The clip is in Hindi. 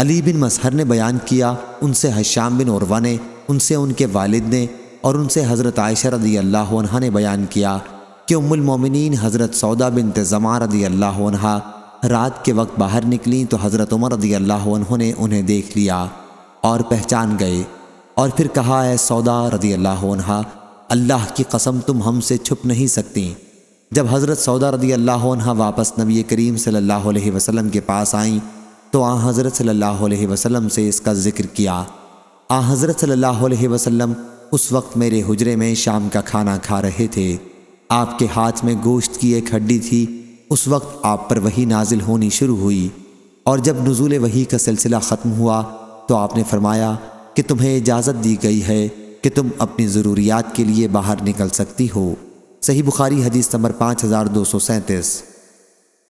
अली बिन मसहर ने बयान किया उनसे हश्याम बिन औरवा ने उनसे उनके वालिद ने और उनसे हज़रत आयशा रदी अल्लाह ने बयान किया कि उम्मुल हज़रत सौदा बिन तज़मा रदी अल्लाह रात के वक्त बाहर निकली तो हज़रत उमर रदी अल्लाह ने उन्हें देख लिया और पहचान गए और फिर कहा है सौदा रदी अल्लाह अल्लाह की कसम तुम हमसे छुप नहीं सकती जब हज़रत सौदा रदी अल्लाह वापस नबी करीम सल्ला वसलम के पास आईं तो आ हज़रत सल्लल्लाहु अलैहि वसल्लम से इसका ज़िक्र किया आ हज़रत सल्लल्लाहु अलैहि वसल्लम उस वक्त मेरे हुजरे में शाम का खाना खा रहे थे आपके हाथ में गोश्त की एक हड्डी थी उस वक्त आप पर वही नाजिल होनी शुरू हुई और जब नजूल वही का सिलसिला ख़त्म हुआ तो आपने फरमाया कि तुम्हें इजाज़त दी गई है कि तुम अपनी ज़रूरियात के लिए बाहर निकल सकती हो सही बुखारी हदीस नंबर पाँच हज़ार दो सौ सैंतीस